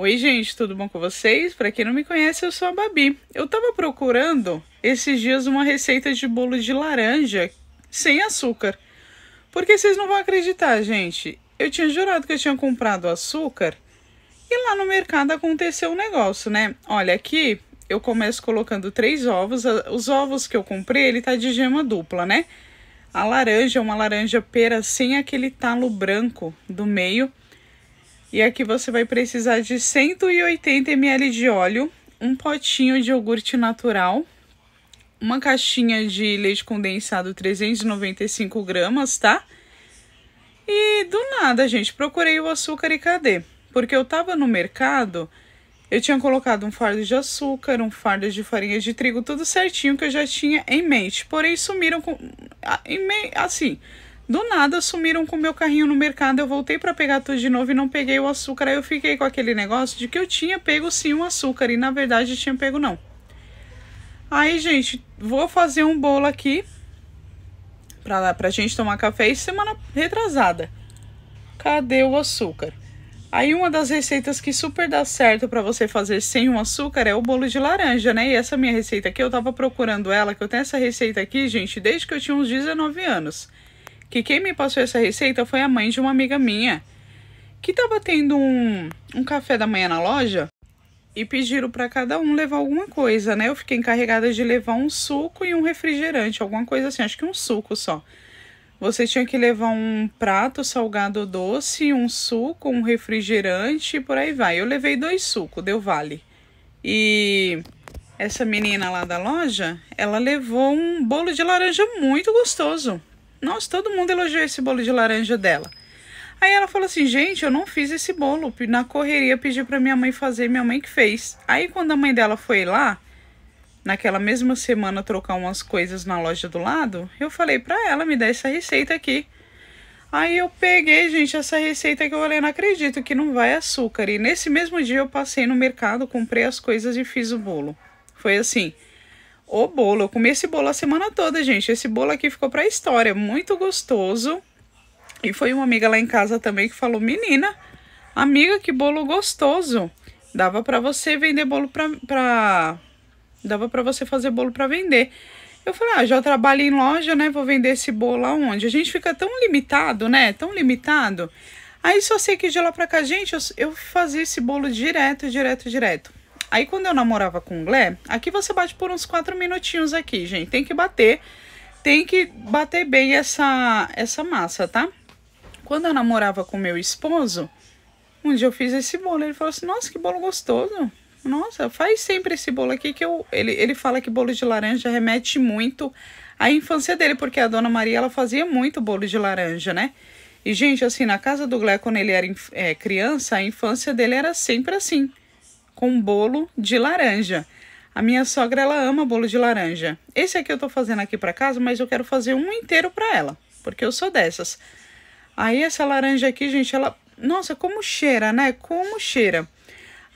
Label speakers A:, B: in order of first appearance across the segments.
A: Oi, gente, tudo bom com vocês? Para quem não me conhece, eu sou a Babi. Eu estava procurando esses dias uma receita de bolo de laranja sem açúcar. Porque vocês não vão acreditar, gente. Eu tinha jurado que eu tinha comprado açúcar e lá no mercado aconteceu um negócio, né? Olha, aqui eu começo colocando três ovos. Os ovos que eu comprei, ele tá de gema dupla, né? A laranja é uma laranja pera sem aquele talo branco do meio. E aqui você vai precisar de 180 ml de óleo, um potinho de iogurte natural, uma caixinha de leite condensado 395 gramas, tá? E do nada, gente, procurei o açúcar e cadê? Porque eu tava no mercado, eu tinha colocado um fardo de açúcar, um fardo de farinha de trigo, tudo certinho que eu já tinha em mente. Porém, sumiram com. Ah, assim, do nada sumiram com o meu carrinho no mercado, eu voltei para pegar tudo de novo e não peguei o açúcar. Aí eu fiquei com aquele negócio de que eu tinha pego sim o açúcar e na verdade tinha pego não. Aí, gente, vou fazer um bolo aqui pra, pra gente tomar café e semana retrasada. Cadê o açúcar? Aí uma das receitas que super dá certo para você fazer sem o açúcar é o bolo de laranja, né? E essa minha receita aqui, eu tava procurando ela, que eu tenho essa receita aqui, gente, desde que eu tinha uns 19 anos que quem me passou essa receita foi a mãe de uma amiga minha, que estava tendo um, um café da manhã na loja e pediram para cada um levar alguma coisa, né? Eu fiquei encarregada de levar um suco e um refrigerante, alguma coisa assim, acho que um suco só. Você tinha que levar um prato salgado doce, um suco, um refrigerante e por aí vai. Eu levei dois sucos, deu vale. E essa menina lá da loja, ela levou um bolo de laranja muito gostoso. Nossa, todo mundo elogiou esse bolo de laranja dela. Aí ela falou assim: gente, eu não fiz esse bolo. Na correria pedi para minha mãe fazer, minha mãe que fez. Aí quando a mãe dela foi lá, naquela mesma semana trocar umas coisas na loja do lado, eu falei para ela: me dá essa receita aqui. Aí eu peguei, gente, essa receita que eu olhei, não acredito que não vai açúcar. E nesse mesmo dia eu passei no mercado, comprei as coisas e fiz o bolo. Foi assim o bolo. Eu comi esse bolo a semana toda, gente. Esse bolo aqui ficou pra história, muito gostoso. E foi uma amiga lá em casa também que falou, menina, amiga, que bolo gostoso. Dava pra você vender bolo pra... pra... Dava pra você fazer bolo pra vender. Eu falei, ah, já trabalho em loja, né? Vou vender esse bolo aonde? A gente fica tão limitado, né? Tão limitado. Aí só sei que de lá pra cá, gente, eu, eu fazia esse bolo direto, direto, direto. Aí quando eu namorava com o Glé, aqui você bate por uns quatro minutinhos aqui, gente. Tem que bater, tem que bater bem essa, essa massa, tá? Quando eu namorava com meu esposo, um dia eu fiz esse bolo. Ele falou assim: Nossa, que bolo gostoso. Nossa, faz sempre esse bolo aqui que eu. Ele, ele fala que bolo de laranja remete muito à infância dele, porque a dona Maria ela fazia muito bolo de laranja, né? E, gente, assim, na casa do Glé, quando ele era é, criança, a infância dele era sempre assim com bolo de laranja. A minha sogra ela ama bolo de laranja. Esse aqui eu tô fazendo aqui para casa, mas eu quero fazer um inteiro para ela, porque eu sou dessas. Aí essa laranja aqui, gente, ela, nossa, como cheira, né? Como cheira.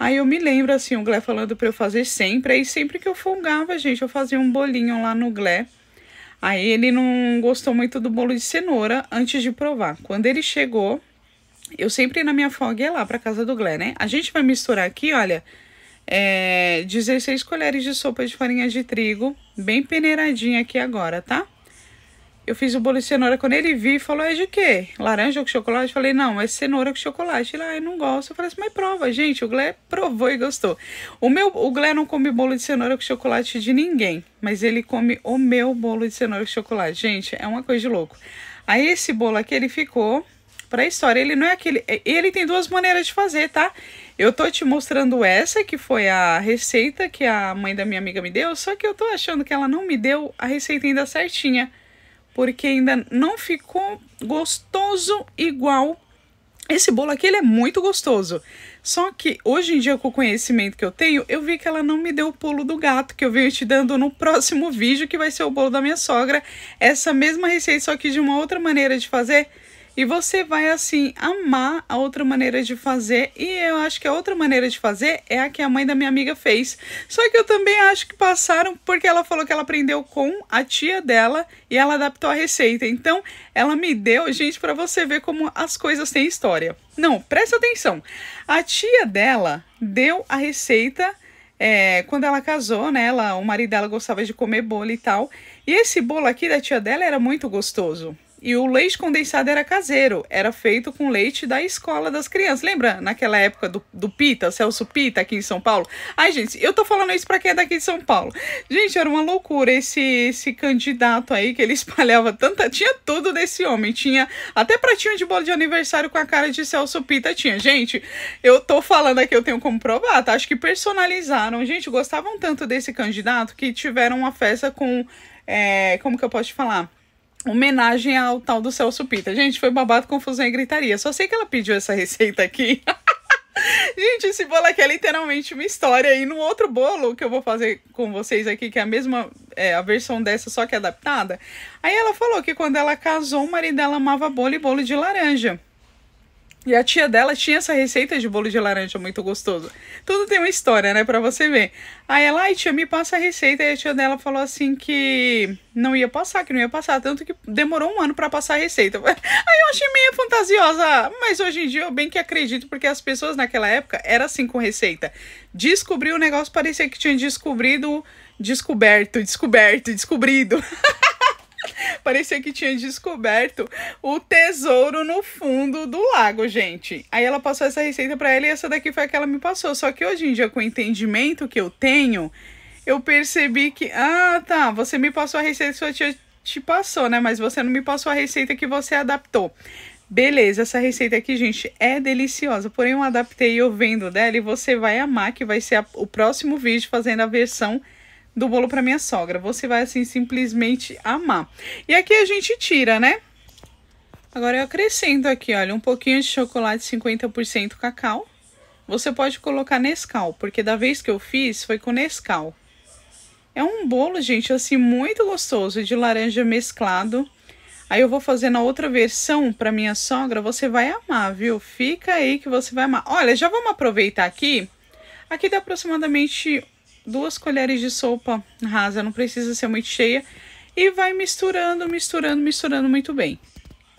A: Aí eu me lembro assim, o Glé falando para eu fazer sempre, aí sempre que eu folgava, gente, eu fazia um bolinho lá no Glé. Aí ele não gostou muito do bolo de cenoura antes de provar. Quando ele chegou, eu sempre na minha folga ia lá pra casa do Glé, né? A gente vai misturar aqui, olha, é, 16 colheres de sopa de farinha de trigo, bem peneiradinha aqui agora, tá? Eu fiz o bolo de cenoura quando ele e falou: é de quê? Laranja com chocolate? Eu falei: não, é cenoura com chocolate. Ele, ah, eu não gosto. Eu falei assim: mas prova, gente. O Glé provou e gostou. O meu, o Glé não come bolo de cenoura com chocolate de ninguém, mas ele come o meu bolo de cenoura com chocolate. Gente, é uma coisa de louco. Aí esse bolo aqui ele ficou para a história. Ele não é aquele. É, ele tem duas maneiras de fazer, tá? Eu tô te mostrando essa, que foi a receita que a mãe da minha amiga me deu, só que eu tô achando que ela não me deu a receita ainda certinha, porque ainda não ficou gostoso igual. Esse bolo aqui ele é muito gostoso. Só que hoje em dia, com o conhecimento que eu tenho, eu vi que ela não me deu o pulo do gato, que eu venho te dando no próximo vídeo, que vai ser o bolo da minha sogra. Essa mesma receita, só que de uma outra maneira de fazer. E você vai, assim, amar a outra maneira de fazer. E eu acho que a outra maneira de fazer é a que a mãe da minha amiga fez. Só que eu também acho que passaram porque ela falou que ela aprendeu com a tia dela e ela adaptou a receita. Então, ela me deu, gente, para você ver como as coisas têm história. Não, presta atenção. A tia dela deu a receita é, quando ela casou, né? Ela, o marido dela gostava de comer bolo e tal. E esse bolo aqui da tia dela era muito gostoso. E o leite condensado era caseiro, era feito com leite da escola das crianças. Lembra naquela época do, do Pita, Celso Pita, aqui em São Paulo? Ai, gente, eu tô falando isso pra quem é daqui de São Paulo. Gente, era uma loucura esse, esse candidato aí que ele espalhava tanta. Tinha tudo desse homem. Tinha até pratinho de bolo de aniversário com a cara de Celso Pita. Tinha. Gente, eu tô falando aqui, eu tenho como provar, tá? Acho que personalizaram. Gente, gostavam tanto desse candidato que tiveram uma festa com. É, como que eu posso te falar? homenagem ao tal do Celso Pita. Gente, foi babado, confusão e gritaria. Só sei que ela pediu essa receita aqui. Gente, esse bolo aqui é literalmente uma história. E no outro bolo que eu vou fazer com vocês aqui, que é a mesma, é, a versão dessa, só que adaptada. Aí ela falou que quando ela casou, o marido dela amava bolo e bolo de laranja. E a tia dela tinha essa receita de bolo de laranja muito gostoso. Tudo tem uma história, né, para você ver. Aí ela, ai tia, me passa a receita. E a tia dela falou assim que não ia passar, que não ia passar. Tanto que demorou um ano para passar a receita. Aí eu achei meio fantasiosa. Mas hoje em dia eu bem que acredito, porque as pessoas naquela época era assim com receita. Descobriu o negócio, parecia que tinha descobrido, descoberto, descoberto, descobrido. Parecia que tinha descoberto o tesouro no fundo do lago, gente. Aí ela passou essa receita para ela e essa daqui foi a que ela me passou. Só que hoje em dia, com o entendimento que eu tenho, eu percebi que. Ah, tá. Você me passou a receita que sua tia te passou, né? Mas você não me passou a receita que você adaptou. Beleza, essa receita aqui, gente, é deliciosa. Porém, eu adaptei eu vendo dela e você vai amar, que vai ser a, o próximo vídeo fazendo a versão do bolo para minha sogra. Você vai assim simplesmente amar. E aqui a gente tira, né? Agora eu acrescento aqui, olha, um pouquinho de chocolate 50% cacau. Você pode colocar Nescau, porque da vez que eu fiz foi com Nescau. É um bolo, gente, assim muito gostoso de laranja mesclado. Aí eu vou fazer na outra versão para minha sogra, você vai amar, viu? Fica aí que você vai amar. Olha, já vamos aproveitar aqui. Aqui dá aproximadamente duas colheres de sopa rasa, não precisa ser muito cheia, e vai misturando, misturando, misturando muito bem.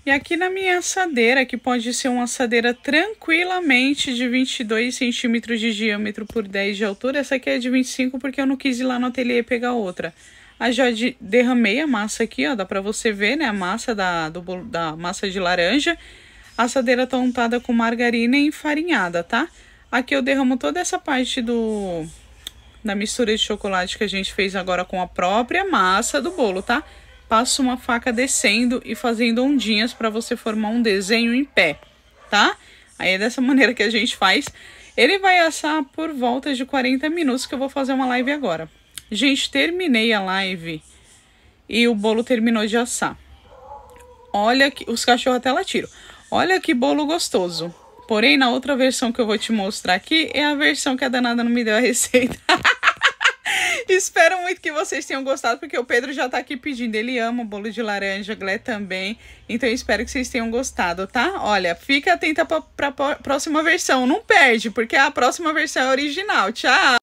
A: E aqui na minha assadeira, que pode ser uma assadeira tranquilamente de 22 centímetros de diâmetro por 10 de altura, essa aqui é de 25 porque eu não quis ir lá no ateliê pegar outra. Aí já de, derramei a massa aqui, ó, dá pra você ver, né, a massa da, do, da massa de laranja. A assadeira tá untada com margarina e enfarinhada, tá? Aqui eu derramo toda essa parte do, na mistura de chocolate que a gente fez agora com a própria massa do bolo, tá? Passa uma faca descendo e fazendo ondinhas para você formar um desenho em pé, tá? Aí é dessa maneira que a gente faz. Ele vai assar por volta de 40 minutos que eu vou fazer uma live agora. Gente, terminei a live e o bolo terminou de assar. Olha que os cachorros até latiram. Olha que bolo gostoso. Porém, na outra versão que eu vou te mostrar aqui, é a versão que a danada não me deu a receita. Espero muito que vocês tenham gostado, porque o Pedro já tá aqui pedindo. Ele ama o bolo de laranja, Glé também. Então eu espero que vocês tenham gostado, tá? Olha, fica atenta pra, pra próxima versão. Não perde, porque a próxima versão é original. Tchau!